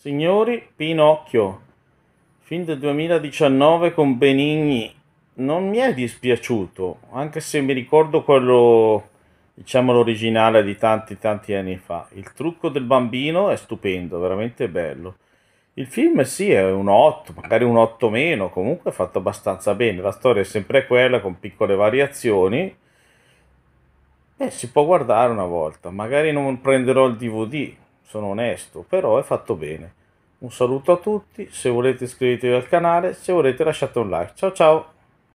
Signori, Pinocchio, fin del 2019 con Benigni, non mi è dispiaciuto, anche se mi ricordo quello, diciamo l'originale di tanti tanti anni fa. Il trucco del bambino è stupendo, veramente bello. Il film sì è un 8, magari un 8 meno, comunque è fatto abbastanza bene, la storia è sempre quella con piccole variazioni. Eh, si può guardare una volta, magari non prenderò il DVD, sono onesto, però è fatto bene. Un saluto a tutti, se volete iscrivetevi al canale, se volete lasciate un like. Ciao ciao!